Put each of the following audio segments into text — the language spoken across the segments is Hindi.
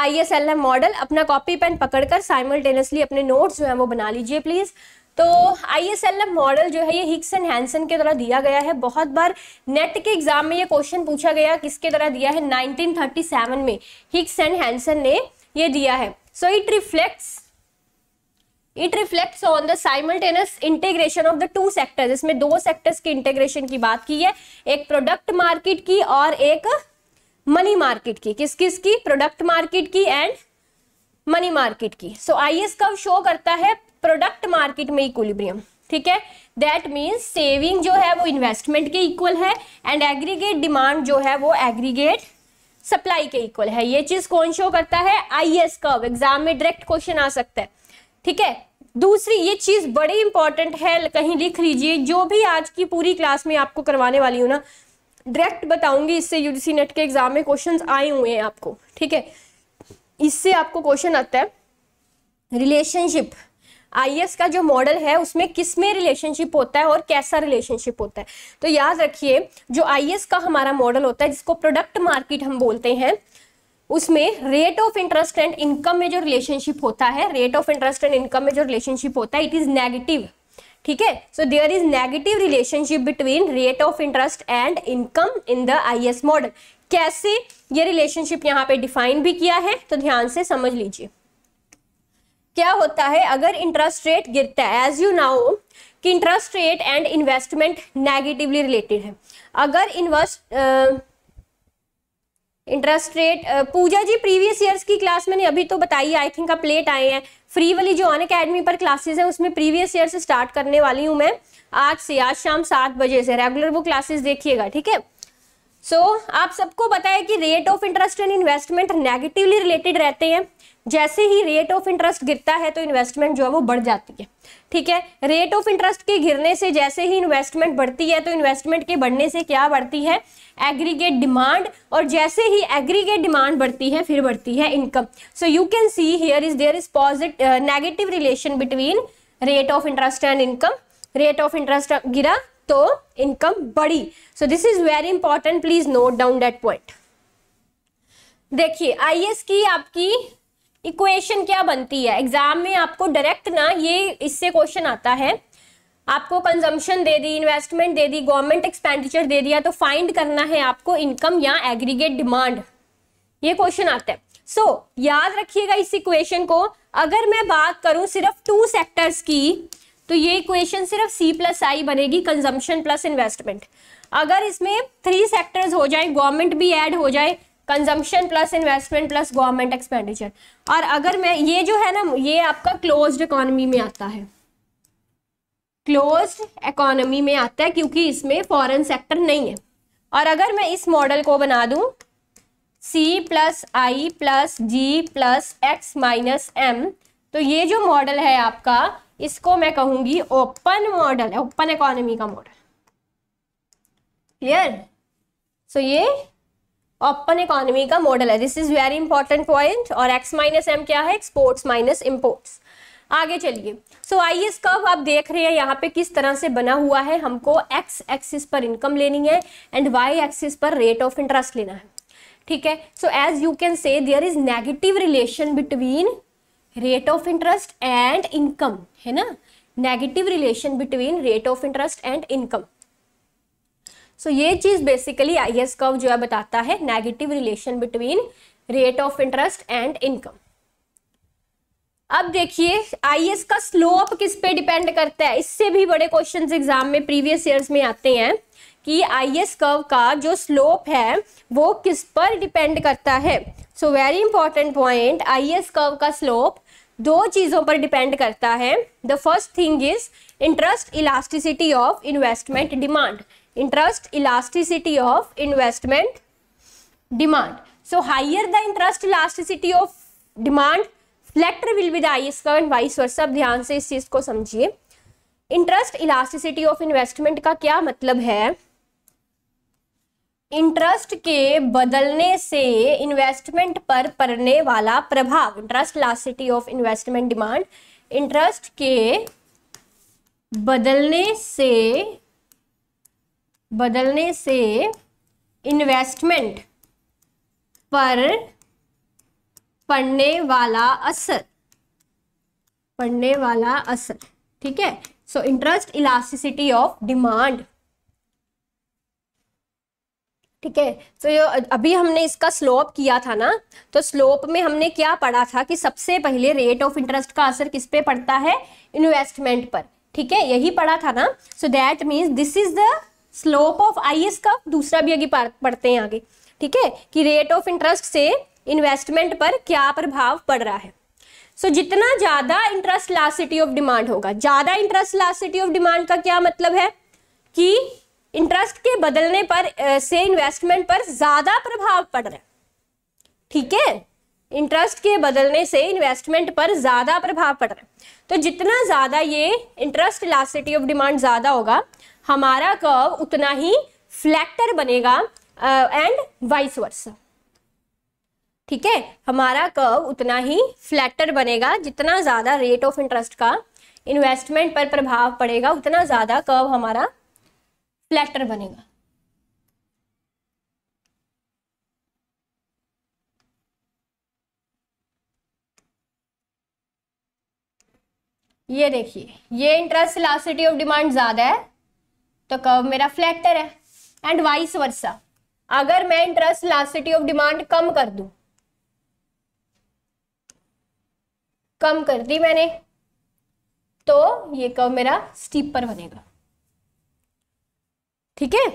आई एस एल एम मॉडल अपना कॉपी पेन पकड़कर साइमल्टेनियसली अपने नोट्स जो है वो बना लीजिए प्लीज़ तो I S L M model जो है ये हिक्स एंड हैंसन के द्वारा दिया गया है बहुत बार नेट के एग्जाम में ये क्वेश्चन पूछा गया किसके द्वारा दिया है 1937 में हिक्स एंड हैंसन ने ये दिया है so it reflects it reflects on the simultaneous integration of the two sectors इसमें दो सेक्टर्स की इंटीग्रेशन की बात की है एक प्रोडक्ट मार्केट की और एक मनी मार्केट की किस किस की प्रोडक्ट मार्केट की एंड मनी मार्केट की सो आई एस कब शो करता है प्रोडक्ट मार्केट में इक्वलिब्रियम ठीक है दैट मीन्स सेविंग जो है वो इन्वेस्टमेंट के इक्वल है एंड एग्रीगेट डिमांड जो है वो एग्रीगेट सप्लाई के इक्वल है ये चीज कौन शो करता है आई एस कर्व एग्जाम में डायरेक्ट क्वेश्चन आ सकता है ठीक है दूसरी ये चीज बड़ी इंपॉर्टेंट है कहीं लिख लीजिए जो भी आज की पूरी क्लास में आपको करवाने वाली हूँ ना डायरेक्ट बताऊंगी इससे यूजीसी नेट के एग्जाम में क्वेश्चन आए हुए हैं आपको ठीक है इससे आपको क्वेश्चन आता है रिलेशनशिप आईएएस e का जो मॉडल है उसमें किस में रिलेशनशिप होता है और कैसा रिलेशनशिप होता है तो याद रखिए जो आईएएस e का हमारा मॉडल होता है जिसको प्रोडक्ट मार्केट हम बोलते हैं उसमें rate of interest and income में जो रिलेशनशिप होता है rate of interest and income में जो रिलेशनशिप होता है इट इज नेगेटिव ठीक है so there is negative relationship between rate of interest and income in the S model कैसे ये रिलेशनशिप यहाँ पे डिफाइन भी किया है तो ध्यान से समझ लीजिए क्या होता है अगर इंटरेस्ट रेट गिरता है एज यू नाउ कि interest rate and investment negatively related है अगर invest interest rate Puja ji previous years की क्लास मैंने अभी तो बताई आई थिंक आप लेट आए हैं फ्री वाली जो अन अकेडमी पर क्लासेस है उसमें प्रीवियस ईयर से स्टार्ट करने वाली हूँ मैं आज से आज शाम सात बजे से रेगुलर वो क्लासेस देखिएगा ठीक है सो so, आप सबको बताया कि rate of interest and investment negatively related रहते हैं जैसे ही रेट ऑफ इंटरेस्ट गिरता है तो इन्वेस्टमेंट जो है वो बढ़ जाती है ठीक है रेट ऑफ इंटरेस्ट के गिरने से जैसे ही इन्वेस्टमेंट बढ़ती है तो इन्वेस्टमेंट के बढ़ने से क्या बढ़ती है एग्रीगेट डिमांड और जैसे ही एग्रीगेट डिमांड बढ़ती है फिर बढ़ती है income so you can see here is there is posit negative relation between rate of interest and income rate of interest गिरा तो इनकम बढ़ी so this is very important please note down that point देखिए आई की आपकी इक्वेशन क्या बनती है एग्जाम में आपको डायरेक्ट ना ये इससे क्वेश्चन आता है आपको कंजम्पशन दे दी इन्वेस्टमेंट दे दी गवर्नमेंट एक्सपेंडिचर दे दिया तो फाइंड करना है आपको इनकम या एग्रीगेट डिमांड ये क्वेश्चन आता है सो so, याद रखिएगा इस इक्वेशन को अगर मैं बात करूं सिर्फ टू सेक्टर्स की तो ये इक्वेशन सिर्फ सी प्लस आई बनेगी कंजम्पशन प्लस इन्वेस्टमेंट अगर इसमें थ्री सेक्टर्स हो जाए गवर्नमेंट भी ऐड हो जाए consumption plus investment plus government expenditure और अगर मैं ये जो है ना ये आपका क्लोज इकोनॉमी में आता है क्लोज इकोनॉमी में आता है क्योंकि इसमें फॉरेन सेक्टर नहीं है और अगर मैं इस मॉडल को बना दूं C plus I plus G plus X minus M तो ये जो मॉडल है आपका इसको मैं कहूंगी ओपन मॉडल ओपन इकोनॉमी का मॉडल क्लियर सो ये ओपन इकोनॉमी का मॉडल है this is very important point और एक्स माइनस एम क्या है एक्सपोर्ट्स माइनस इम्पोर्ट्स आगे चलिए सो आई एस कर्व आप देख रहे हैं यहाँ पे किस तरह से बना हुआ है हमको एक्स एक्सिस पर इनकम लेनी है एंड वाई एक्सिस पर रेट ऑफ इंटरेस्ट लेना है ठीक है so as you can say there is negative relation between rate of interest and income है ना negative relation between rate of interest and income so ये चीज़ बेसिकली आई एस कव जो है बताता है negative relation between rate of interest and income अब देखिए आईएस का स्लोप किस पे डिपेंड करता है इससे भी बड़े क्वेश्चन एग्जाम में प्रीवियस ईयर्स में आते हैं कि एस कर्व का जो स्लोप है वो किस पर डिपेंड करता है so very important point S curve का स्लोप दो चीज़ों पर डिपेंड करता है the first thing is interest elasticity of investment demand interest elasticity of investment demand so higher the interest elasticity of demand flatter will be the IS का एंड वाइस वर्सा अब ध्यान से इस चीज को समझिए इंटरेस्ट इलास्टिसिटी ऑफ इन्वेस्टमेंट का क्या मतलब है इंटरेस्ट के बदलने से इन्वेस्टमेंट पर पड़ने वाला प्रभाव interest elasticity of investment demand interest के बदलने से बदलने से इन्वेस्टमेंट पर पड़ने वाला असर पड़ने वाला असर ठीक है so interest elasticity of demand ठीक है तो अभी हमने इसका स्लोप किया था ना तो स्लोप में हमने क्या पढ़ा था कि सबसे पहले रेट ऑफ इंटरेस्ट का असर किस पे पड़ता है इन्वेस्टमेंट पर ठीक है यही पढ़ा था ना so that means this is the slope of I S का दूसरा भी आगे पढ़ते हैं आगे ठीक है कि रेट ऑफ इंटरेस्ट से इन्वेस्टमेंट पर क्या प्रभाव पड़ रहा है सो so, जितना ज्यादा इंटरेस्ट लासिटी ऑफ डिमांड होगा ज्यादा इंटरेस्ट लासिटी ऑफ डिमांड का क्या मतलब है कि इंटरेस्ट के बदलने पर से इन्वेस्टमेंट पर ज्यादा प्रभाव पड़ रहा है ठीक है इंटरेस्ट के बदलने से इन्वेस्टमेंट पर ज़्यादा प्रभाव पड़ रहा है तो जितना ज़्यादा ये इंटरेस्ट लासिटी ऑफ डिमांड ज़्यादा होगा हमारा कर्व उतना ही फ्लैक्टर बनेगा एंड वाइस वर्स ठीक है हमारा कर्व उतना ही फ्लैक्टर बनेगा जितना ज़्यादा रेट ऑफ इंटरेस्ट का इन्वेस्टमेंट पर प्रभाव पड़ेगा उतना ज़्यादा कर्व हमारा फ्लैक्टर बनेगा ये देखिए ये इंटरेस्ट इलास्टिसिटी ऑफ डिमांड ज़्यादा है तो कर्व मेरा फ्लैटर है एंड वाइस वर्सा अगर मैं इंटरेस्ट लास्टिटी ऑफ डिमांड कम कर दू कम कर दी मैंने तो ये कर्व मेरा स्टीपर बनेगा ठीक है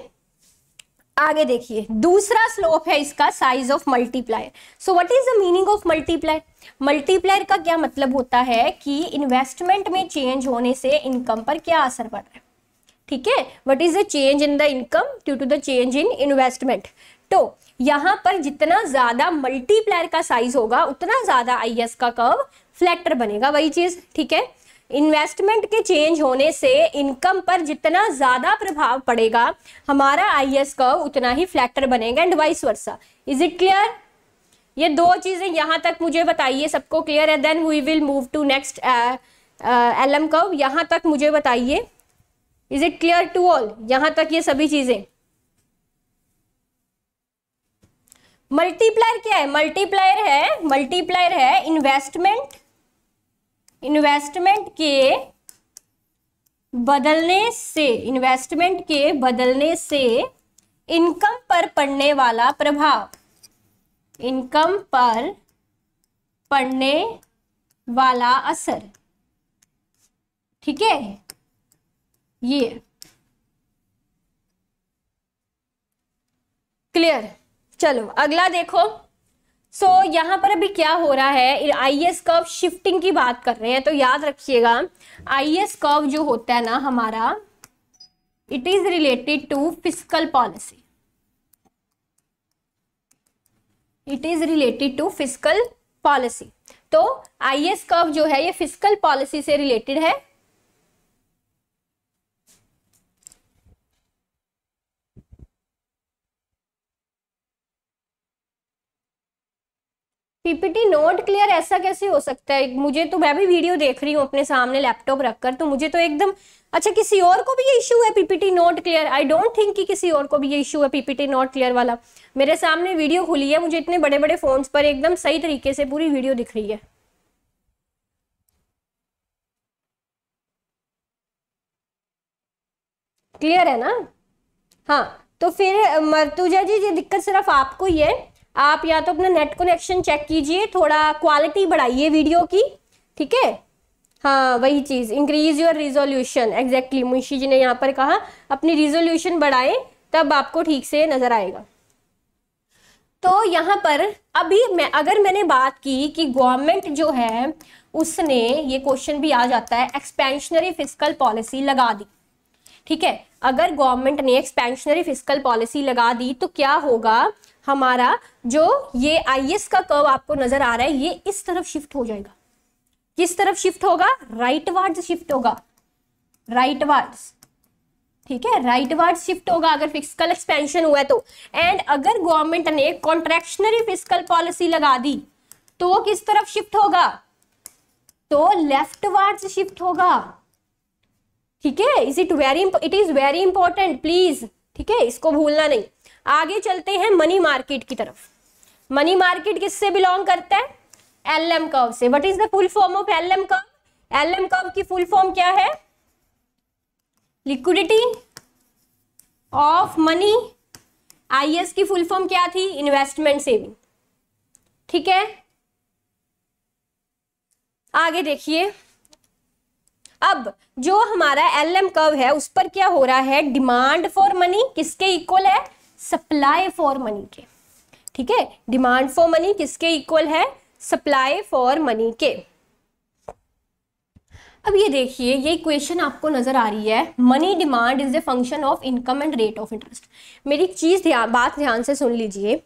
आगे देखिए दूसरा स्लोप है इसका size of multiplier so what is the meaning of multiplier multiplier का क्या मतलब होता है कि इन्वेस्टमेंट में चेंज होने से इनकम पर क्या असर पड़ रहा है ठीक है what is the change in the income due to the change in investment तो यहाँ पर जितना ज्यादा मल्टीप्लायर का साइज होगा उतना ज्यादा आई का कर्व फ्लैक्टर बनेगा वही चीज ठीक है इन्वेस्टमेंट के चेंज होने से इनकम पर जितना ज्यादा प्रभाव पड़ेगा हमारा आई एस कर्व उतना ही फ्लैक्टर बनेगा and vice versa is it clear ये दो चीजें यहाँ तक मुझे बताइए सबको क्लियर है then we will move to next L M curve यहाँ तक मुझे बताइए is it clear to all यहां तक ये सभी चीजें मल्टीप्लायर क्या है मल्टीप्लायर है मल्टीप्लायर है इन्वेस्टमेंट इन्वेस्टमेंट के बदलने से इन्वेस्टमेंट के बदलने से इनकम पर पड़ने वाला प्रभाव इनकम पर पड़ने वाला असर ठीक है ये क्लियर चलो अगला देखो सो so, यहां पर अभी क्या हो रहा है आई एस कर्व शिफ्टिंग की बात कर रहे हैं तो याद रखिएगा आई एस कर्व जो होता है ना हमारा it is related to physical policy it is related to physical policy तो आई एस कर्व जो है ये फिजिकल पॉलिसी से रिलेटेड है पीपीटी नॉट क्लियर ऐसा कैसे हो सकता है मुझे तो मैं भी वीडियो देख रही हूँ अपने सामने लैपटॉप रखकर तो मुझे तो एकदम अच्छा किसी और को भी ये इशू है PPT not clear I don't think कि किसी और को भी ये इशू है पीपीटी नॉट क्लियर वाला मेरे सामने वीडियो खुली है मुझे इतने बड़े बड़े फोन पर एकदम सही तरीके से पूरी वीडियो दिख रही है क्लियर है ना हाँ तो फिर मरतुजा जी ये दिक्कत सिर्फ आपको ही है आप या तो अपना नेट कनेक्शन चेक कीजिए थोड़ा क्वालिटी बढ़ाइए वीडियो की ठीक है हाँ वही चीज़ increase your resolution exactly Munshi ji ने यहाँ पर कहा अपनी रिजोल्यूशन बढ़ाए तब आपको ठीक से नज़र आएगा तो यहाँ पर अभी मैं अगर मैंने बात की कि गवर्नमेंट जो है उसने ये क्वेश्चन भी आ जाता है एक्सपेंशनरी फिजिकल पॉलिसी लगा दी ठीक है अगर गवर्नमेंट ने एक्सपेंशनरी फिजिकल पॉलिसी लगा दी तो क्या होगा हमारा जो ये आई का कर्व आपको नजर आ रहा है ये इस तरफ शिफ्ट हो जाएगा किस तरफ शिफ्ट होगा राइट वार्ड शिफ्ट होगा राइट वार्ड ठीक है राइट वार्ड शिफ्ट होगा अगर फिजिकल एक्सपेंशन हुआ तो एंड अगर गवर्नमेंट ने कॉन्ट्रेक्शनरी फिजिकल पॉलिसी लगा दी तो वो किस तरफ शिफ्ट होगा तो लेफ्ट वार्ड शिफ्ट होगा ठीक है is it very it is very important please ठीक है इसको भूलना नहीं आगे चलते हैं मनी मार्केट की तरफ मनी मार्केट किससे बिलोंग करता है एल एम कव से what is the full form of L M curve L M curve की फुल फॉर्म क्या है liquidity of money I S की फुल फॉर्म क्या थी इन्वेस्टमेंट सेविंग ठीक है आगे देखिए अब जो हमारा एल एम कर्व है उस पर क्या हो रहा है डिमांड फॉर मनी किसके इक्वल है सप्लाई फॉर मनी के ठीक है डिमांड फॉर मनी किसके इक्वल है सप्लाई फॉर मनी के अब ये देखिए ये इक्वेशन आपको नजर आ रही है money demand is a function of income and rate of interest मेरी एक चीज ध्यान बात ध्यान से सुन लीजिए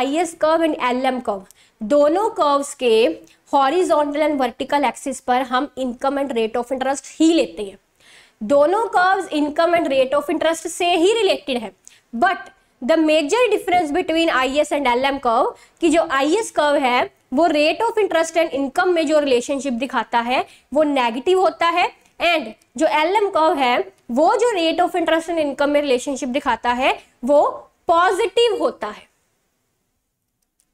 I S curve and L M curve दोनों कर्व्स के हॉरिजॉन्टल एंड वर्टिकल एक्सिस पर हम income and rate of interest ही लेते हैं दोनों curves income and rate of interest से ही रिलेटेड है but the major difference between I S and L M curve कि जो आई एस कर्व है वो rate of interest and income में जो रिलेशनशिप दिखाता है वो नेगेटिव होता है एंड जो एल एम कर्व है वो जो rate of interest and income में रिलेशनशिप दिखाता है वो पॉजिटिव होता है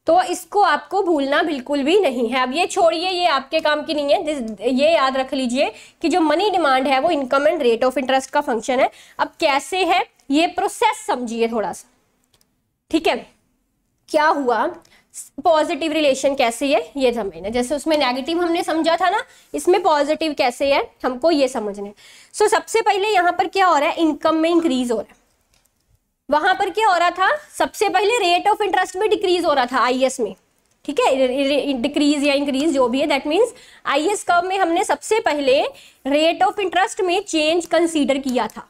तो इसको आपको भूलना बिल्कुल भी नहीं है अब ये छोड़िए ये आपके काम की नहीं है ये याद रख लीजिए कि जो मनी डिमांड है वो income and rate of interest का फंक्शन है अब कैसे है ये प्रोसेस समझिए थोड़ा सा ठीक है क्या हुआ पॉजिटिव रिलेशन कैसे है ये समझना जैसे उसमें नेगेटिव हमने समझा था ना इसमें पॉजिटिव कैसे है हमको ये समझना है सो so, सबसे पहले यहाँ पर क्या हो रहा है इनकम में इंक्रीज हो रहा है वहां पर क्या हो रहा था सबसे पहले रेट ऑफ इंटरेस्ट भी डिक्रीज हो रहा था आईएस में ठीक है डिक्रीज या इंक्रीज जो भी है that means I S curve में हमने सबसे पहले रेट ऑफ इंटरेस्ट में चेंज कंसीडर किया था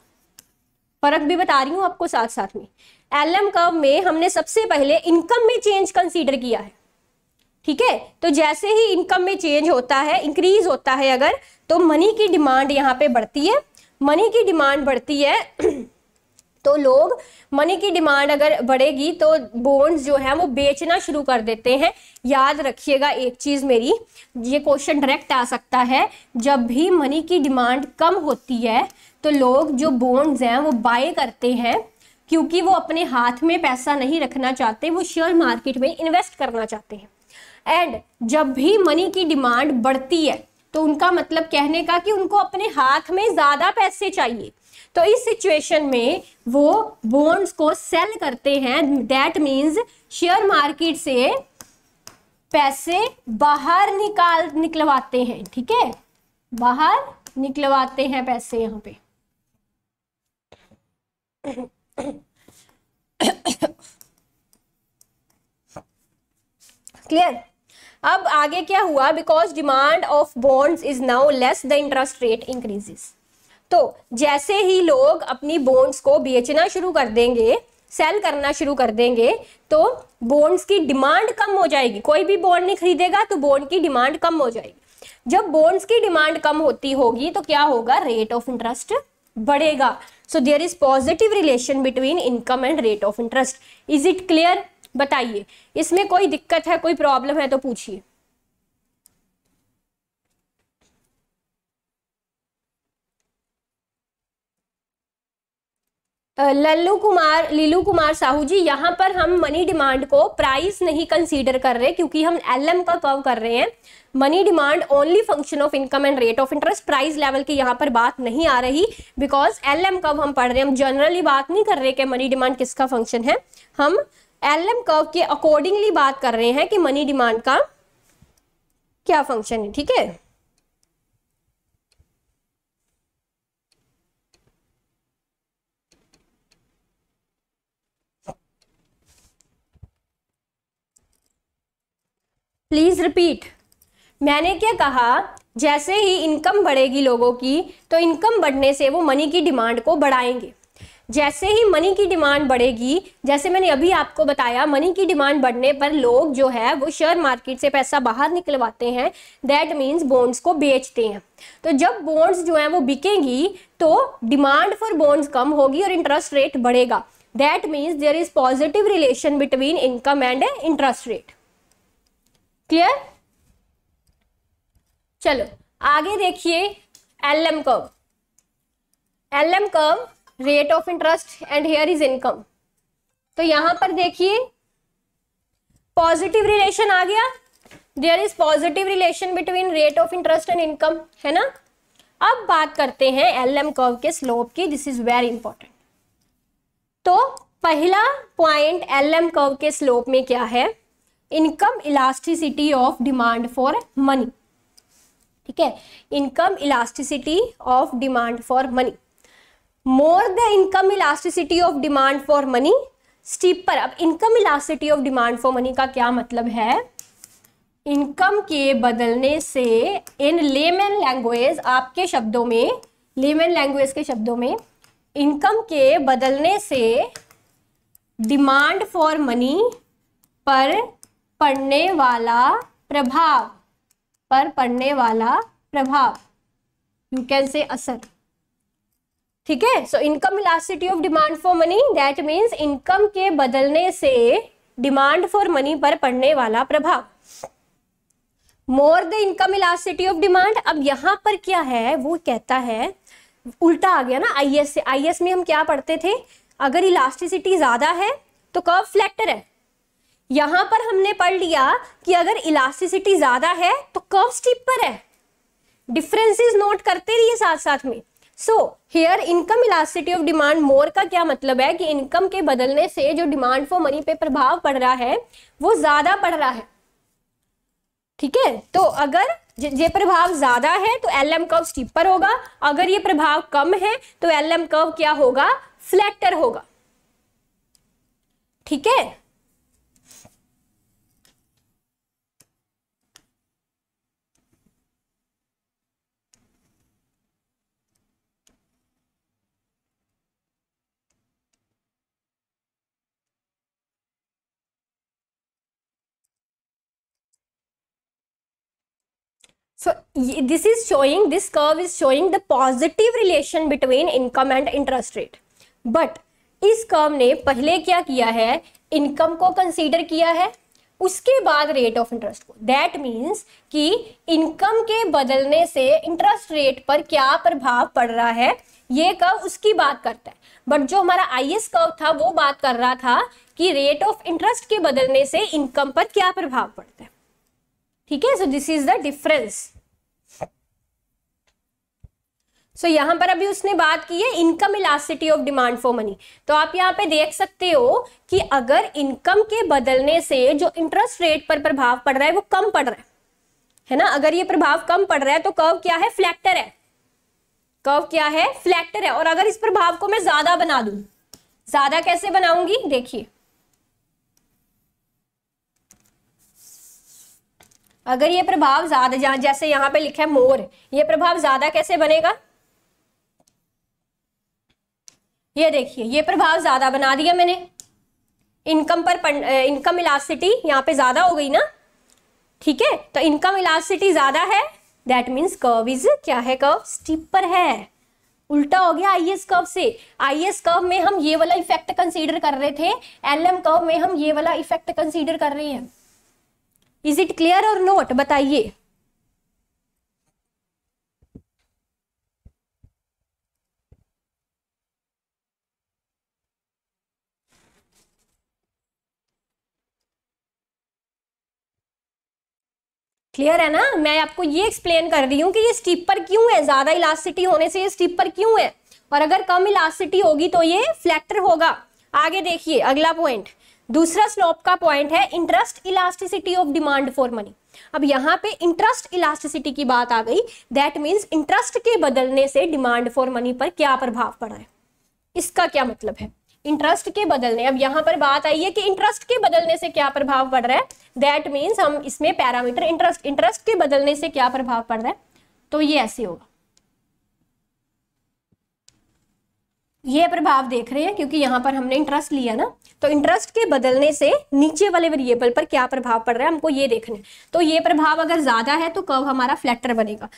फर्क भी बता रही हूँ आपको साथ साथ में एल एम कब में हमने सबसे पहले इनकम में चेंज कंसीडर किया है ठीक है तो जैसे ही इनकम में चेंज होता है इंक्रीज होता है अगर तो मनी की डिमांड यहाँ पे बढ़ती है मनी की डिमांड बढ़ती है तो लोग मनी की डिमांड अगर बढ़ेगी तो बोन्स जो है वो बेचना शुरू कर देते हैं याद रखिएगा एक चीज़ मेरी ये क्वेश्चन डायरेक्ट आ सकता है जब भी मनी की डिमांड कम होती है तो लोग जो बोन्स हैं वो बाय करते हैं क्योंकि वो अपने हाथ में पैसा नहीं रखना चाहते वो शेयर मार्केट में इन्वेस्ट करना चाहते हैं एंड जब भी मनी की डिमांड बढ़ती है तो उनका मतलब कहने का कि उनको अपने हाथ में ज़्यादा पैसे चाहिए तो इस सिचुएशन में वो बॉन्ड्स को सेल करते हैं दैट मीन्स शेयर मार्केट से पैसे बाहर निकाल निकलवाते हैं ठीक है बाहर निकलवाते हैं पैसे यहाँ पे क्लियर अब आगे क्या हुआ because demand of bonds is now less the interest rate increases तो जैसे ही लोग अपनी बोन्स को बेचना शुरू कर देंगे सेल करना शुरू कर देंगे तो बोन्स की डिमांड कम हो जाएगी कोई भी बोन नहीं खरीदेगा तो बोन की डिमांड कम हो जाएगी जब बोन्स की डिमांड कम होती होगी तो क्या होगा रेट ऑफ इंटरेस्ट बढ़ेगा so there is positive relation between income and rate of interest is it clear बताइए इसमें कोई दिक्कत है कोई प्रॉब्लम है तो पूछिए लल्लू कुमार लीलू कुमार साहू जी यहाँ पर हम मनी डिमांड को प्राइस नहीं कंसीडर कर रहे क्योंकि हम एलएम का कर्व कर रहे हैं money demand only function of income and rate of interest price level की यहाँ पर बात नहीं आ रही बिकॉज एलएम कर्व हम पढ़ रहे हैं हम जनरली बात नहीं कर रहे कि मनी डिमांड किसका फंक्शन है हम एल कर्व के अकॉर्डिंगली बात कर रहे हैं कि मनी डिमांड का क्या फंक्शन है ठीक है प्लीज़ रिपीट मैंने क्या कहा जैसे ही इनकम बढ़ेगी लोगों की तो इनकम बढ़ने से वो मनी की डिमांड को बढ़ाएंगे जैसे ही मनी की डिमांड बढ़ेगी जैसे मैंने अभी आपको बताया मनी की डिमांड बढ़ने पर लोग जो है वो शेयर मार्केट से पैसा बाहर निकलवाते हैं दैट मीन्स बॉन्ड्स को बेचते हैं तो जब बॉन्ड्स जो हैं वो बिकेंगी तो डिमांड फॉर बॉन्ड्स कम होगी और इंटरेस्ट रेट बढ़ेगा that means there is positive relation between income and interest rate clear चलो आगे देखिए LM curve LM curve rate of interest and here is income तो यहां पर देखिए पॉजिटिव रिलेशन आ गया there is positive relation between rate of interest and income है ना अब बात करते हैं एल एम कर्व के स्लोप की दिस इज वेरी इंपॉर्टेंट तो पहला पॉइंट एल एम कर्व के स्लोप में क्या है income elasticity of demand for money ठीक है income elasticity of demand for money more the income elasticity of demand for money steeper अब income elasticity of demand for money का क्या मतलब है इनकम के बदलने से इन लेमेन लैंग्वेज आपके शब्दों में लेमन लैंग्वेज के शब्दों में इनकम के बदलने से डिमांड फॉर मनी पर पड़ने वाला प्रभाव पर पड़ने वाला प्रभाव यू कैन से असर ठीक है so income elasticity of demand for money that means income के बदलने से डिमांड फॉर मनी पर पड़ने वाला प्रभाव more the income elasticity of demand अब यहाँ पर क्या है वो कहता है उल्टा आ गया ना आईएस से आईएस में हम क्या पढ़ते थे अगर इलास्टिसिटी ज्यादा है तो कर्व फ्लैक्टर है यहां पर हमने पढ़ लिया कि अगर इलास्टिसिटी ज्यादा है तो कर्व स्टीपर है डिफरेंसेस नोट करते रहिए साथ साथ में so here income elasticity of demand more का क्या मतलब है कि इनकम के बदलने से जो डिमांड फॉर मनी पे प्रभाव पड़ रहा है वो ज्यादा पड़ रहा है ठीक है तो अगर ये प्रभाव ज्यादा है तो एल एम कर्व स्टीपर होगा अगर ये प्रभाव कम है तो एल एम कर्व क्या होगा फ्लैटर होगा ठीक है So this is showing, this curve is showing the positive relation between income and interest rate. But इस कर्व ने पहले क्या किया है इनकम को कंसीडर किया है उसके बाद रेट ऑफ इंटरेस्ट को दैट मीन्स कि इनकम के बदलने से इंटरेस्ट रेट पर क्या प्रभाव पड़ रहा है ये कर्व उसकी बात करता है बट जो हमारा आई एस कर्व था वो बात कर रहा था कि रेट ऑफ इंटरेस्ट के बदलने से इनकम पर क्या प्रभाव पड़ता है ठीक है so this is the difference so so, यहां पर अभी उसने बात की है income elasticity of demand for money तो आप यहाँ पे देख सकते हो कि अगर इनकम के बदलने से जो इंटरेस्ट रेट पर प्रभाव पड़ रहा है वो कम पड़ रहा है है ना अगर ये प्रभाव कम पड़ रहा है तो कर्व क्या है फ्लैक्टर है कर्व क्या है फ्लैक्टर है और अगर इस प्रभाव को मैं ज्यादा बना दू ज्यादा कैसे बनाऊंगी देखिए अगर ये प्रभाव ज्यादा जैसे यहां पे लिखा है मोर ये प्रभाव ज्यादा कैसे बनेगा ये देखिए ये प्रभाव ज़्यादा बना दिया मैंने इनकम पर इनकम इलास्टिटी यहाँ पे ज़्यादा हो गई ना ठीक है तो इनकम इलास्टिटी ज़्यादा है दैट मीन्स कर्व इज क्या है कर्व स्टीपर है उल्टा हो गया आई एस कर्व से आई एस कर्व में हम ये वाला इफेक्ट कंसीडर कर रहे थे एल एम कर्व में हम ये वाला इफेक्ट कंसीडर कर रहे हैं इज इट क्लियर और नोट बताइए क्लियर है ना मैं आपको ये एक्सप्लेन कर रही हूँ कि ये स्टीपर क्यों है ज्यादा इलास्टिटी होने से ये स्टीपर क्यों है और अगर कम इलास्टिटी होगी तो ये फ्लैक्टर होगा आगे देखिए अगला पॉइंट दूसरा स्लोप का पॉइंट है interest elasticity of demand for money अब यहाँ पे इंटरेस्ट इलास्टिसिटी की बात आ गई दैट मीन्स इंटरेस्ट के बदलने से डिमांड फॉर मनी पर क्या प्रभाव पड़ा है इसका क्या मतलब है इंटरेस्ट के बदलने अब यहाँ पर बात आई है कि इंटरेस्ट के बदलने से क्या प्रभाव पड़ रहा है दैट मीन्स हम इसमें पैरामीटर इंटरेस्ट इंटरेस्ट के बदलने से क्या प्रभाव पड़ रहा है तो ये ऐसे होगा ये प्रभाव देख रहे हैं क्योंकि यहाँ पर हमने इंटरेस्ट लिया ना तो इंटरेस्ट के बदलने से नीचे वाले वेरिएबल पर क्या प्रभाव पड़ रहा है हमको ये देखना है तो ये प्रभाव अगर ज्यादा है तो कर्व हमारा फ्लैटर बनेगा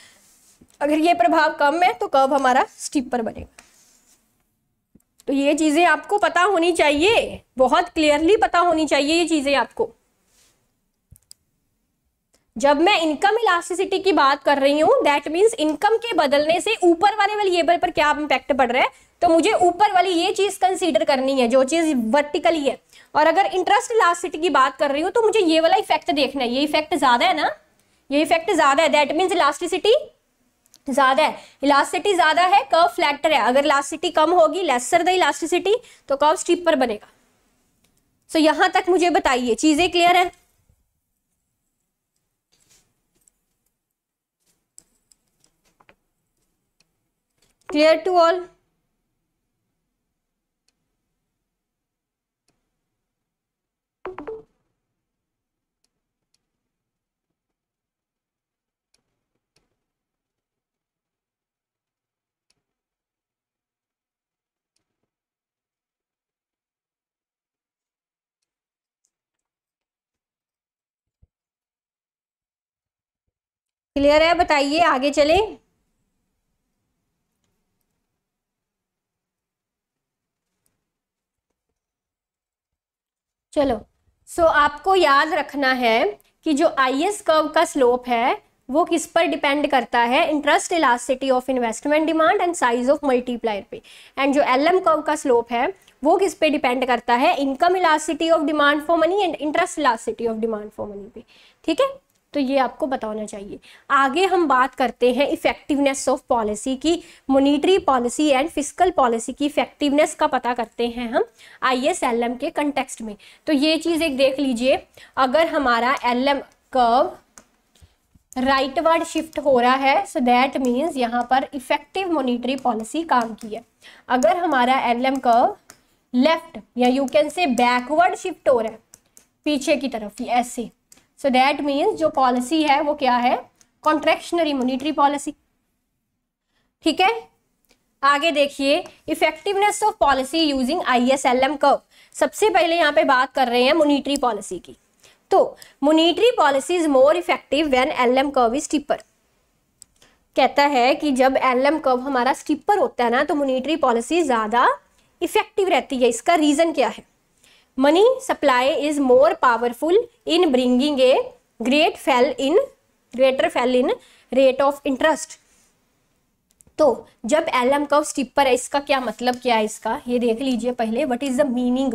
अगर ये प्रभाव कम है तो कर्व हमारा स्टीपर बनेगा तो ये चीज़ें आपको पता होनी चाहिए बहुत क्लियरली पता होनी चाहिए ये चीज़ें आपको जब मैं इनकम इलास्टिसिटी की बात कर रही हूँ दैट मीन्स इनकम के बदलने से ऊपर वाले वाली एबल पर क्या इंपैक्ट पड़ रहा है तो मुझे ऊपर वाली ये चीज़ कंसीडर करनी है जो चीज़ वर्टिकली है और अगर इंटरेस्ट इलास्टिसिटी की बात कर रही हूं तो मुझे ये वाला इफेक्ट देखना है ये इफेक्ट ज़्यादा है ना ये इफेक्ट ज़्यादा है दैट मीन्स इलास्टिसिटी ज्यादा है इलास्टिसिटी ज्यादा है कर्व फ्लैटर है अगर इलास्टिसिटी कम होगी लेसर द इलास्टिसिटी तो कर्व स्टीपर बनेगा सो so, यहां तक मुझे बताइए चीजें क्लियर है क्लियर टू ऑल क्लियर है बताइए आगे चले चलो सो so, आपको याद रखना है कि जो आई एस कर्व का स्लोप है वो किस पर डिपेंड करता है interest elasticity of investment demand and size of multiplier पे एंड जो एल एम कर्व का स्लोप है वो किस पे डिपेंड करता है income elasticity of demand for money and interest elasticity of demand for money पे ठीक है तो ये आपको बताना चाहिए आगे हम बात करते हैं इफेक्टिवनेस ऑफ पॉलिसी की monetary policy and physical policy की इफेक्टिवनेस का पता करते हैं हम आई एस एल एम के कंटेक्सट में तो ये चीज़ एक देख लीजिए अगर हमारा L M curve rightward shift हो रहा है सो दैट मीन्स यहाँ पर इफेक्टिव मोनिटरी पॉलिसी काम की है अगर हमारा एल एम कर्व लेफ्ट या you can say backward shift हो रहा है पीछे की तरफ ऐसे सो दैट मीन्स जो पॉलिसी है वो क्या है कॉन्ट्रैक्शनरी मोनिटरी पॉलिसी ठीक है आगे देखिए effectiveness of policy using ISLM curve सबसे पहले यहाँ पे बात कर रहे हैं मोनिटरी पॉलिसी की तो monetary policy is more effective L M curve is steeper कहता है कि जब एल एम कर्व हमारा स्टिपर होता है ना तो मोनिटरी पॉलिसी ज़्यादा इफेक्टिव रहती है इसका रीज़न क्या है money supply is more powerful in bringing a great fall in greater fall in rate of interest तो जब एल एम कव स्टिपर है इसका क्या मतलब क्या है इसका ये देख लीजिए पहले वट इज द मीनिंग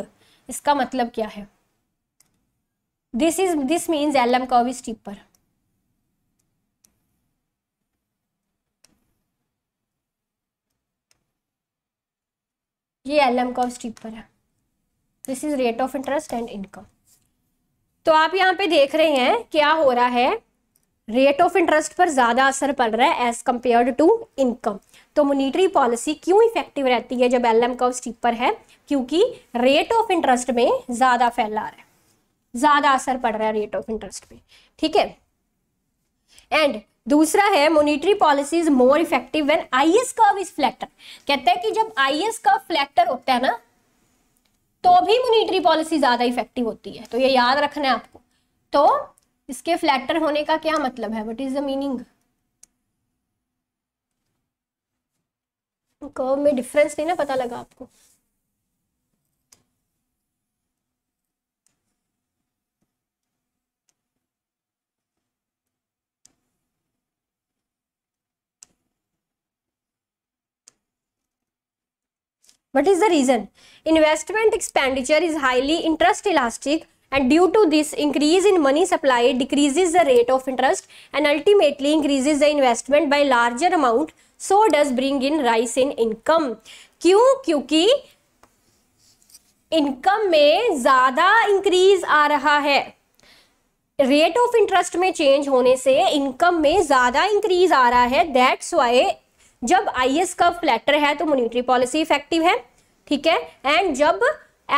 इसका मतलब क्या है this is this means L M curve is steeper ये एल एम कव स्टिपर है this is rate of interest and income तो आप यहाँ पे देख रहे हैं क्या हो रहा है रेट ऑफ इंटरेस्ट पर ज्यादा असर पड़ रहा है एज कंपेयर्ड टू इनकम तो मोनिटरी पॉलिसी क्यों इफेक्टिव रहती है जब एल एम कर्व स्टीपर है क्योंकि रेट ऑफ इंटरेस्ट में ज्यादा फैला रहा है ज्यादा असर पड़ रहा है रेट ऑफ इंटरेस्ट पे ठीक है एंड दूसरा है monetary policy is more effective I S curve is flatter कहते हैं कि जब एस कर्व फ्लैक्टर होता है ना तो भी मोनिटरी पॉलिसी ज़्यादा इफेक्टिव होती है तो ये याद रखना है आपको तो इसके फ्लैटर होने का क्या मतलब है what is the meaning curve में डिफरेंस नहीं ना पता लगा आपको What is the reason? Investment expenditure is highly interest elastic and due to this increase in money supply decreases the rate of interest and ultimately increases the investment by larger amount so does bring in rise in income. क्यों क्योंकि इनकम में ज़्यादा इंक्रीज आ रहा है रेट ऑफ इंटरेस्ट में चेंज होने से इनकम में ज़्यादा इंक्रीज आ रहा है दैट्स वाई जब आई एस कर्व फ्लैटर है तो मोनिट्री पॉलिसी इफेक्टिव है ठीक है एंड जब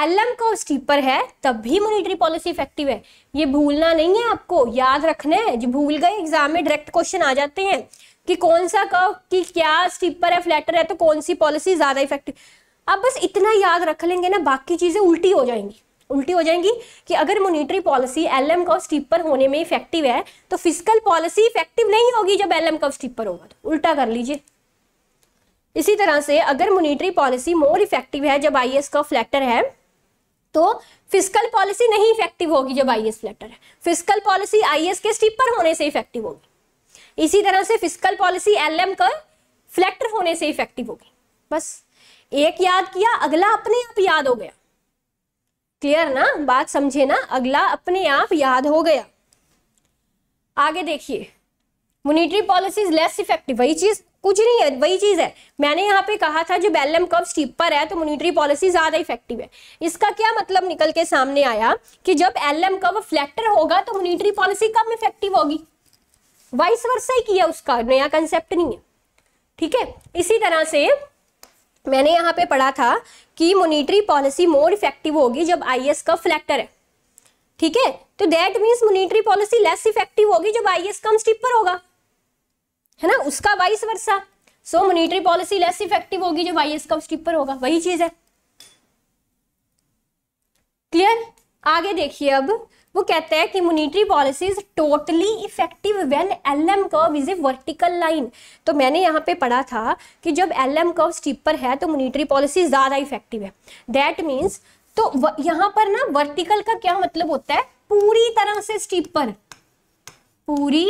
एल एम का स्टीपर है तब भी मोनिट्री पॉलिसी इफेक्टिव है ये भूलना नहीं है आपको याद रखना है जो भूल गए एग्जाम में डायरेक्ट क्वेश्चन आ जाते हैं कि कौन सा कर्व कि क्या स्टीपर है फ्लैटर है तो कौन सी पॉलिसी ज़्यादा इफेक्टिव अब बस इतना याद रख लेंगे ना बाकी चीज़ें उल्टी हो जाएंगी उल्टी हो जाएंगी कि अगर मोनिटरी पॉलिसी एल एम का स्टीपर होने में इफेक्टिव है तो फिजिकल पॉलिसी इफेक्टिव नहीं होगी जब एल एम का स्टीपर होगा तो उल्टा कर लीजिए इसी तरह से अगर मोनिटरी पॉलिसी मोर इफेक्टिव है जब आई का फ्लैक्टर है तो फिजिकल पॉलिसी नहीं इफेक्टिव होगी जब आई एस फ्लैक्टर है फिजिकल पॉलिसी आई के स्टीपर होने से इफेक्टिव होगी इसी तरह से फिजिकल पॉलिसी एल का फ्लैक्टर होने से इफेक्टिव होगी बस एक याद किया अगला अपने आप याद हो गया क्लियर ना बात समझे ना अगला अपने आप याद हो गया आगे देखिए monetary policy is less effective वही चीज कुछ नहीं है वही चीज़ है मैंने यहाँ पे कहा था जो बेलम कब स्टीपर है तो मोनिटरी पॉलिसी ज़्यादा इफेक्टिव है इसका क्या मतलब निकल के सामने आया कि जब एल एम कब फ्लैक्टर होगा तो मोनिटरी पॉलिसी कब इफेक्टिव होगी वाइस वर्षा ही किया उसका नया कंसेप्ट नहीं है ठीक है इसी तरह से मैंने यहाँ पे पढ़ा था कि मोनिटरी पॉलिसी मोर इफेक्टिव होगी जब आई कब फ्लैक्टर है ठीक है तो that means monetary policy less effective होगी जब आई कम स्टीपर होगा है ना उसका vice versa so monetary policy less effective होगी जो वाई एस का स्टिपर होगा वही चीज है क्लियर आगे देखिए अब वो कहते हैं कि monetary policy is totally effective when L M curve is a vertical line तो मैंने यहाँ पे पढ़ा था कि जब एल एम कर्व स्टीपर है तो मोनिटरी पॉलिसी ज़्यादा इफेक्टिव है दैट मीन्स तो यहाँ पर ना वर्टिकल का क्या मतलब होता है पूरी तरह से स्टीपर पूरी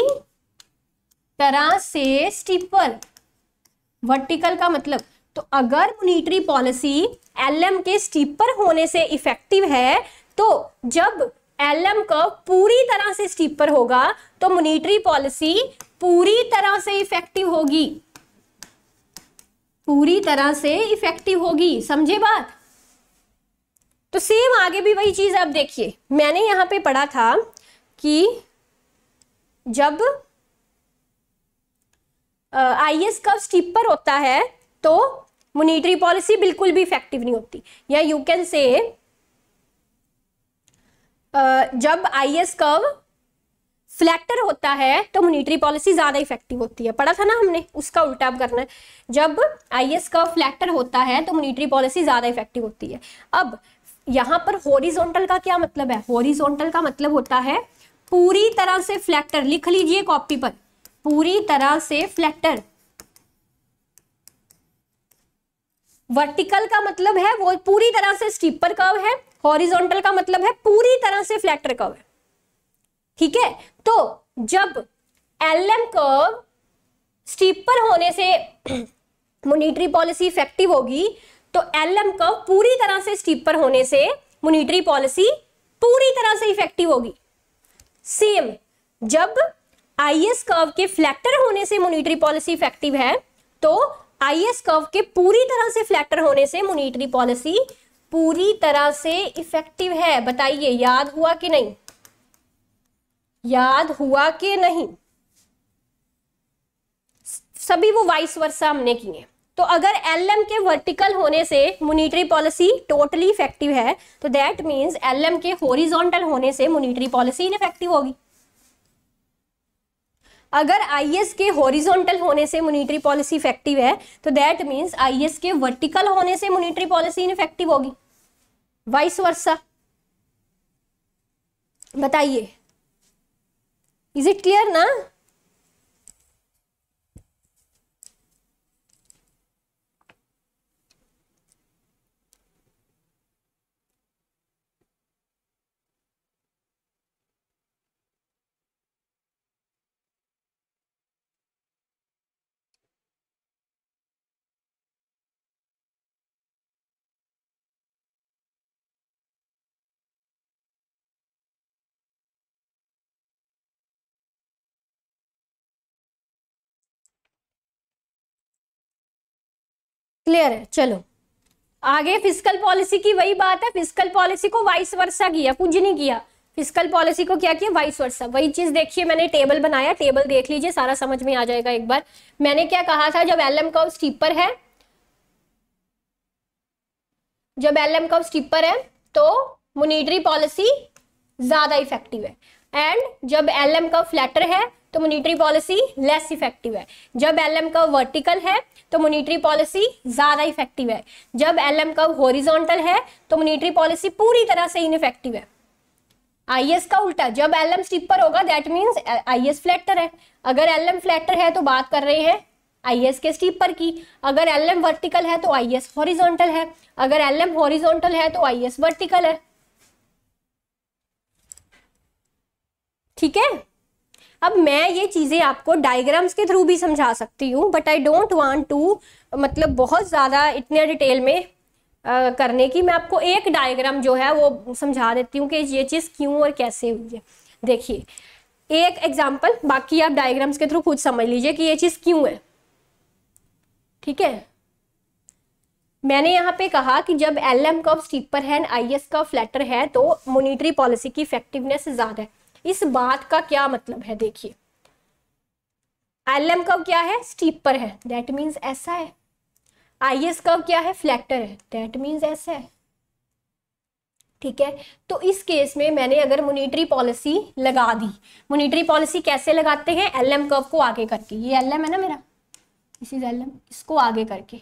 तरह से स्टीपर वर्टिकल का मतलब तो अगर मोनिटरी पॉलिसी एलएम के स्टीपर होने से इफेक्टिव है तो जब एलएम कर्व पूरी तरह से स्टीपर होगा तो मोनिटरी पॉलिसी पूरी तरह से इफेक्टिव होगी पूरी तरह से इफेक्टिव होगी समझे बात तो सेम आगे भी वही चीज आप देखिए मैंने यहां पे पढ़ा था कि जब आई एस कर्व स्टीपर होता है तो मोनिटरी पॉलिसी बिल्कुल भी इफेक्टिव नहीं होती या यू कैन से जब आई एस कव फ्लैटर होता है तो मोनिटरी पॉलिसी ज़्यादा इफेक्टिव होती है पढ़ा था ना हमने उसका उल्टा अब करना है जब आई एस कव फ्लैटर होता है तो मोनिटरी पॉलिसी ज़्यादा इफेक्टिव होती है अब यहां पर हॉरिजॉन्टल का क्या मतलब है हॉरिजॉन्टल का मतलब होता है पूरी तरह से फ्लैक्टर लिख लीजिए कॉपी पर पूरी तरह से फ्लैटर वर्टिकल का मतलब है वो पूरी तरह से स्टीपर कर्व है हॉरिजॉन्टल का मतलब है पूरी तरह से फ्लैटर कर्व है ठीक है तो जब एल एम कर्व स्टीपर होने से मोनिटरी पॉलिसी इफेक्टिव होगी तो एल एम कर्व पूरी तरह से स्टीपर होने से मोनिटरी पॉलिसी पूरी तरह से इफेक्टिव होगी सेम जब आईएस कर्व के फ्लैक्टर होने से मोनिटरी पॉलिसी इफेक्टिव है तो आईएस कर्व के पूरी तरह से फ्लैक्टर होने से मोनिटरी पॉलिसी पूरी तरह से इफेक्टिव है बताइए याद हुआ कि नहीं याद हुआ कि नहीं सभी वो वाइस वर्षा हमने किए तो अगर एलएम के वर्टिकल होने से मोनिटरी पॉलिसी टोटली इफेक्टिव है तो दैट मींस एलएम के होरिजॉन्टल होने से मोनिटरी पॉलिसी इनफेक्टिव होगी अगर एस के हॉरिजॉन्टल होने से मोनिटरी पॉलिसी इफेक्टिव है तो दैट मीन्स एस के वर्टिकल होने से मोनिटरी पॉलिसी इनफेक्टिव होगी वाइस वर्षा बताइए इज इट क्लियर ना क्लियर है चलो आगे फिजिकल पॉलिसी की वही बात है फिजिकल पॉलिसी को वाइस वर्षा किया कुछ नहीं किया फिजिकल पॉलिसी को क्या किया वाइस वर्षा वही चीज देखिए मैंने टेबल बनाया टेबल देख लीजिए सारा समझ में आ जाएगा एक बार मैंने क्या कहा था जब एल एम कव स्टीपर है जब एल एम कव स्टीपर है तो मोनिटरी पॉलिसी ज्यादा इफेक्टिव है एंड जब एल एम कव फ्लैटर है तो मोनिटरी पॉलिसी लेस इफेक्टिव है जब एल एम कव वर्टिकल है तो मोनिटरी पॉलिसी ज़्यादा इफेक्टिव है जब एल कव हॉरिजॉन्टल है तो मोनिटरी पॉलिसी पूरी तरह से इनफेक्टिव है एस का उल्टा जब एल एम स्टीपर होगा दैट मीन्स आईएस फ्लैक्टर है अगर एल एम फ्लैक्टर है तो बात कर रहे हैं आई एस के स्टीपर की अगर एल एम वर्टिकल है तो आई एस होरिजोंटल है अगर एल एम होरिजोंटल है तो आई एस वर्टिकल है ठीक है अब मैं ये चीज़ें आपको डायग्राम्स के थ्रू भी समझा सकती हूँ but I don't want to मतलब बहुत ज़्यादा इतने डिटेल में आ, करने की मैं आपको एक डायग्राम जो है वो समझा देती हूँ कि ये चीज़ क्यों और कैसे हुई है देखिए एक एग्जाम्पल बाकी आप डायग्राम्स के थ्रू खुद समझ लीजिए कि ये चीज़ क्यों है ठीक है मैंने यहाँ पे कहा कि जब एल एम का स्टीपर है एंड आई एस का फ्लैटर है तो मोनिटरी पॉलिसी की इफेक्टिवनेस ज़्यादा है इस बात का क्या मतलब है देखिए एल एम कव क्या है स्टीपर है दैट मीन्स ऐसा है आई एस कव क्या है फ्लैक्टर है दैट मीन्स ऐसा है ठीक है तो इस केस में मैंने अगर मोनिटरी पॉलिसी लगा दी मोनिटरी पॉलिसी कैसे लगाते हैं एल एम कव को आगे करके ये एल एम है ना मेरा दिस इज एल एम इसको आगे करके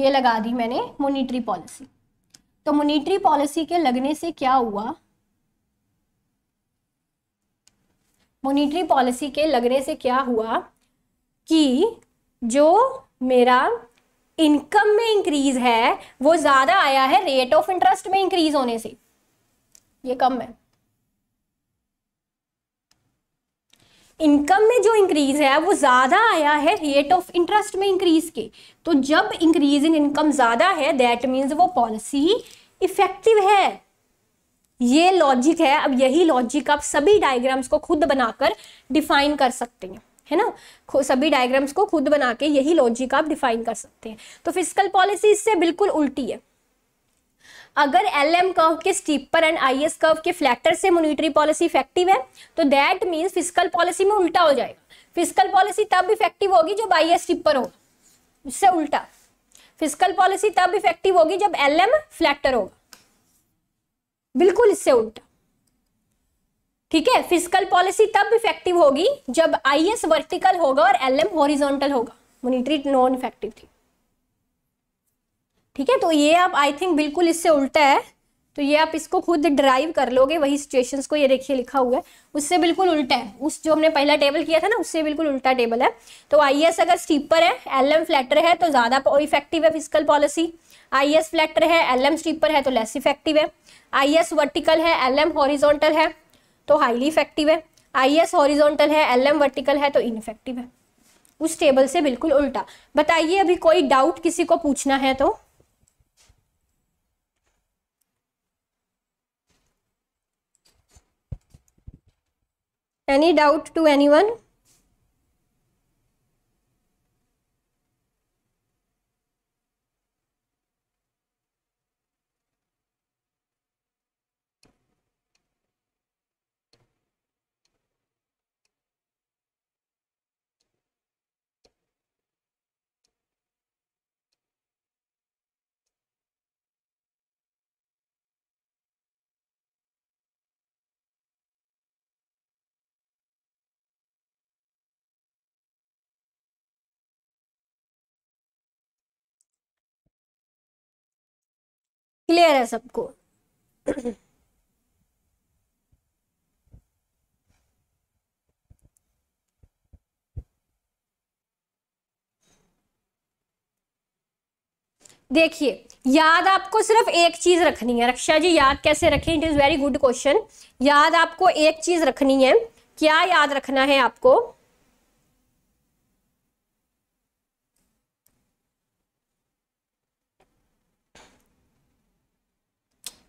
ये लगा दी मैंने मोनिटरी पॉलिसी तो मोनिट्री पॉलिसी के लगने से क्या हुआ मोनिट्री पॉलिसी के लगने से क्या हुआ कि जो मेरा इनकम में इंक्रीज है वो ज्यादा आया है रेट ऑफ इंटरेस्ट में इंक्रीज होने से ये कम है इनकम में जो इंक्रीज है वो ज़्यादा आया है रेट ऑफ इंटरेस्ट में इंक्रीज के तो जब इंक्रीज इन इनकम ज़्यादा है दैट मीन्स वो पॉलिसी इफेक्टिव है ये लॉजिक है अब यही लॉजिक आप सभी डायग्राम्स को खुद बनाकर डिफाइन कर सकते हैं है ना सभी डायग्राम्स को खुद बना के यही लॉजिक आप डिफाइन कर सकते हैं तो फिजिकल पॉलिसी इससे बिल्कुल उल्टी है अगर एल एम कर्व के steeper and I S curve के फ्लैटर से मोनिटरी पॉलिसी इफेक्टिव है तो दैट मीन्स फिजिकल पॉलिसी में उल्टा हो जाएगा फिजिकल पॉलिसी तब इफेक्टिव होगी जब आई एस स्टीपर हो इससे उल्टा फिजिकल पॉलिसी तब इफेक्टिव होगी जब एल एम फ्लैक्टर होगा बिल्कुल इससे उल्टा ठीक है फिजिकल पॉलिसी तब इफेक्टिव होगी जब आई एस वर्टिकल होगा और एल एम हॉरिजोंटल होगा मोनिटरी नॉन इफेक्टिव थी ठीक है तो ये आप आई थिंक बिल्कुल इससे उल्टा है तो ये आप इसको खुद ड्राइव कर लोगे वही सिचुएशंस को ये देखिए लिखा हुआ है उससे बिल्कुल उल्टा है उस जो हमने पहला टेबल किया था ना उससे बिल्कुल उल्टा टेबल है तो आई अगर स्टीपर है एल एम फ्लैटर है तो ज़्यादा इफेक्टिव है physical policy I S flatter है एल एम स्टीपर है तो लेस इफेक्टिव है आई एस वर्टिकल है एल एम हॉरिजोंटल है तो हाईली इफेक्टिव है आई एस हॉरिजोंटल है एल एम वर्टिकल है तो इनफेक्टिव है उस टेबल से बिल्कुल उल्टा बताइए अभी कोई डाउट किसी को पूछना है तो Any doubt to anyone? Clear है सबको देखिए याद आपको सिर्फ एक चीज रखनी है रक्षा जी याद कैसे रखें it is very good question याद आपको एक चीज रखनी है क्या याद रखना है आपको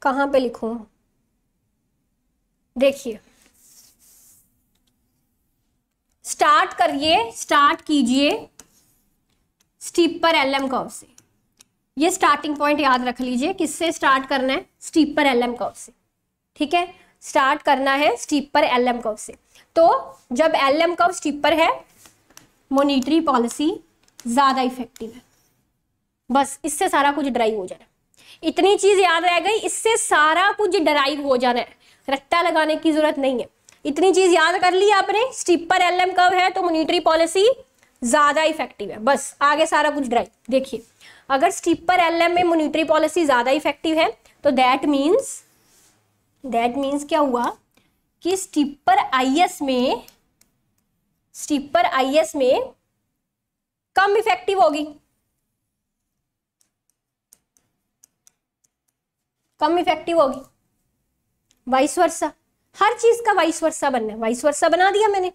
कहाँ पे लिखूँ देखिए स्टार्ट करिए स्टार्ट कीजिए स्टीपर एल एम से ये स्टार्टिंग पॉइंट याद रख लीजिए किससे स्टार्ट करना है स्टीपर एल एम से ठीक है स्टार्ट करना है स्टीपर एल एम से तो जब एल एम कर्व स्टीपर है मोनिटरी पॉलिसी ज़्यादा इफेक्टिव है बस इससे सारा कुछ ड्राई हो जाए इतनी चीज याद रह गई इससे सारा कुछ डराइव हो जाना है रट्टा लगाने की जरूरत नहीं है इतनी चीज याद कर ली आपने स्टीपर एम कब है तो मोनिटरी पॉलिसी ज्यादा इफेक्टिव है बस आगे सारा कुछ ड्राइव देखिए अगर स्टीपर एम में मोनिटरी पॉलिसी ज्यादा इफेक्टिव है तो दैट मीन्स दैट मीन्स क्या हुआ कि स्टीपर आईएस में स्टीपर आईएस में कम इफेक्टिव होगी कम इफेक्टिव होगी वाइस वर्षा हर चीज का वाइस वर्षा बनना है वाइस वर्षा बना दिया मैंने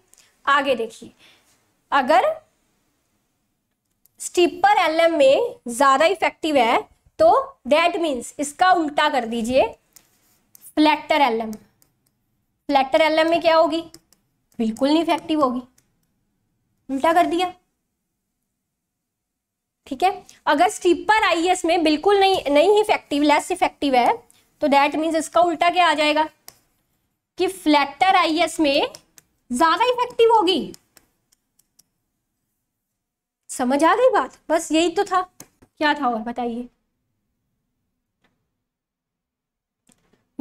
आगे देखिए अगर स्टीपर एलएम में ज्यादा इफेक्टिव है तो दैट मीन्स इसका उल्टा कर दीजिए फ्लैक्टर एलएम फ्लैक्टर एलएम में क्या होगी बिल्कुल नहीं इफेक्टिव होगी उल्टा कर दिया ठीक है अगर स्टीपर आईएएस e में बिल्कुल नहीं नहीं इफेक्टिव लेस इफेक्टिव है तो दैट मीन्स इसका उल्टा क्या आ जाएगा कि फ्लैटर एस e में ज्यादा इफेक्टिव होगी समझ आ गई बात बस यही तो था क्या था और बताइए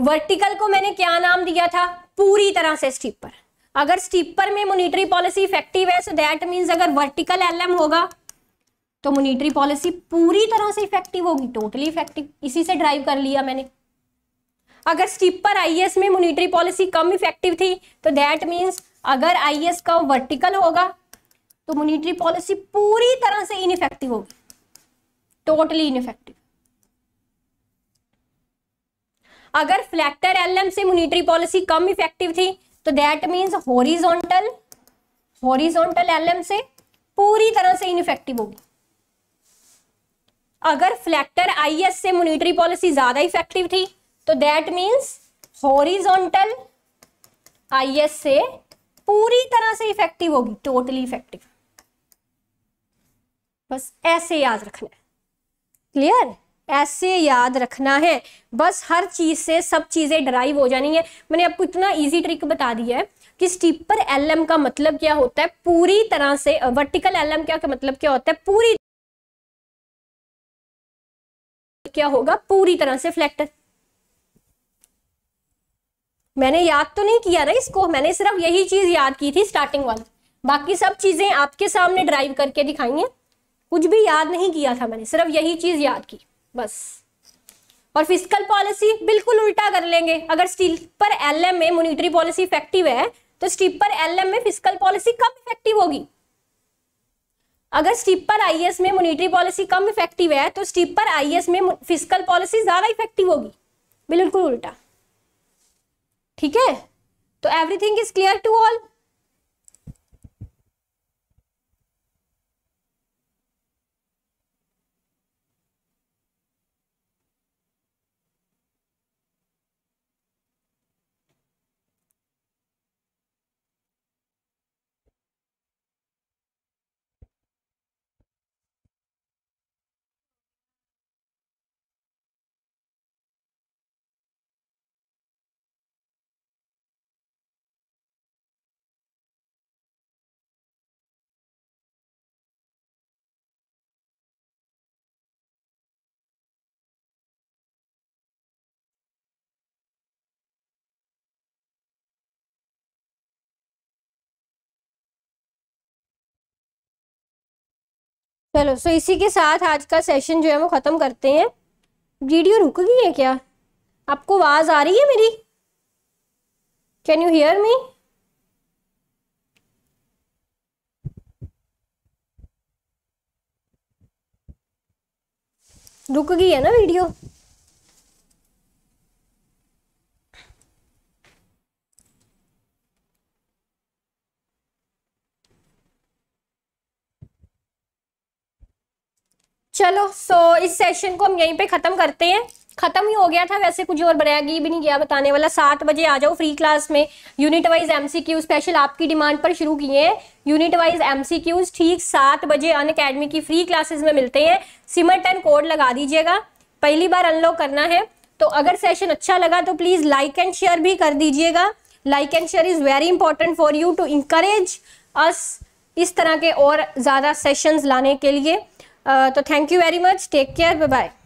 वर्टिकल को मैंने क्या नाम दिया था पूरी तरह से स्टीपर अगर स्टीपर में मोनिटरी पॉलिसी इफेक्टिव है सो दैट मीन्स अगर वर्टिकल एलएम होगा तो मोनिटरी पॉलिसी पूरी तरह से इफेक्टिव होगी टोटली इफेक्टिव इसी से ड्राइव कर लिया मैंने अगर स्टीपर आईएएस में मोनिटरी पॉलिसी कम इफेक्टिव थी तो दैट मीन्स अगर आईएएस का वर्टिकल होगा तो मोनिटरी पॉलिसी पूरी तरह से इनफेक्टिव होगी टोटली इफेक्टिव अगर फ्लैक्टर एलएम से मोनिटरी पॉलिसी कम इफेक्टिव थी तो that means horizontal L LM से पूरी तरह से इफेक्टिव होगी अगर फ्लैक्टर आईएस से मोनिटरी पॉलिसी ज्यादा इफेक्टिव थी तो दैट मीन्स हॉरिजॉन्टल आईएस से पूरी तरह से इफेक्टिव होगी टोटली इफेक्टिव बस ऐसे याद रखना है क्लियर ऐसे याद रखना है बस हर चीज से सब चीजें ड्राइव हो जानी है मैंने आपको इतना इजी ट्रिक बता दिया है कि स्टीपर एलएम का मतलब क्या होता है पूरी तरह से वर्टिकल एलएम क्या का मतलब क्या होता है पूरी क्या होगा पूरी तरह से फ्लैट मैंने याद तो नहीं किया ना इसको मैंने सिर्फ यही चीज याद की थी स्टार्टिंग वाली बाकी सब चीजें आपके सामने ड्राइव करके दिखाई है कुछ भी याद नहीं किया था मैंने सिर्फ यही चीज याद की बस और फिजिकल पॉलिसी बिल्कुल उल्टा कर लेंगे अगर स्टील पर एलएम में मोनिटरी पॉलिसी इफेक्टिव है तो स्टील पर एलएम में फिजिकल पॉलिसी कब इफेक्टिव होगी अगर स्टीपर आईएएस e में मोनिटरी पॉलिसी कम इफेक्टिव है तो स्टीपर आईएएस e में फिजिकल पॉलिसी ज्यादा इफेक्टिव होगी बिल्कुल उल्टा ठीक है तो everything is clear to all चलो सो इसी के साथ आज का सेशन जो है वो ख़त्म करते हैं वीडियो रुक गई है क्या आपको आवाज़ आ रही है मेरी कैन यू हियर मी रुक गई है ना वीडियो चलो सो so, इस सेशन को हम यहीं पे ख़त्म करते हैं ख़त्म ही हो गया था वैसे कुछ और बनाया भी नहीं गया बताने वाला सात बजे आ जाओ फ्री क्लास में unit wise M C special आपकी डिमांड पर शुरू किए हैं unit wise M C Qs ठीक सात बजे अन अकेडमी की फ्री क्लासेस में मिलते हैं सिमर टेन कोड लगा दीजिएगा पहली बार अनलॉक करना है तो अगर सेशन अच्छा लगा तो प्लीज़ लाइक एंड शेयर भी कर दीजिएगा like and share is very important for you to encourage us इस तरह के और ज़्यादा सेशन लाने के लिए so uh, thank you very much. Take care. Bye-bye.